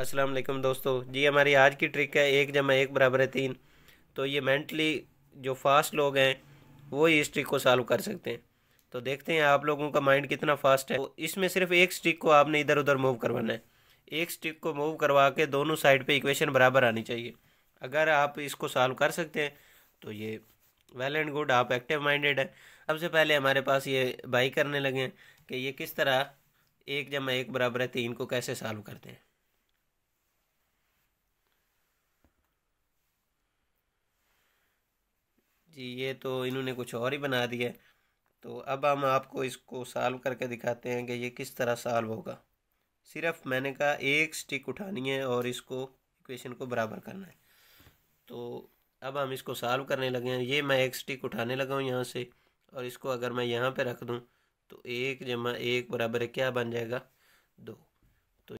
अस्सलाम वालेकुम दोस्तों जी हमारी आज की ट्रिक है एक जमा एक बराबर है तीन तो ये मेंटली जो फास्ट लोग हैं वो इस ट्रिक को सॉल्व कर सकते हैं तो देखते हैं आप लोगों का माइंड कितना फास्ट है तो इसमें सिर्फ एक स्टिक को आपने इधर उधर मूव करवाना है एक स्टिक को मूव करवा के दोनों साइड पे इक्वेशन बराबर आनी चाहिए अगर आप इसको सॉल्व कर सकते हैं तो ये वेल एंड गुड आप एक्टिव माइंडेड हैं सबसे पहले हमारे पास ये बाई करने लगे हैं कि ये किस तरह एक जमा एक बराबर है तीन को कैसे सॉल्व करते हैं जी ये तो इन्होंने कुछ और ही बना दिया है तो अब हम आपको इसको सॉल्व करके दिखाते हैं कि ये किस तरह सॉल्व होगा सिर्फ मैंने कहा एक स्टिक उठानी है और इसको इक्वेशन को बराबर करना है तो अब हम इसको सॉल्व करने लगे हैं ये मैं एक स्टिक उठाने लगा हूँ यहाँ से और इसको अगर मैं यहाँ पे रख दूँ तो एक जमा एक बराबर क्या बन जाएगा दो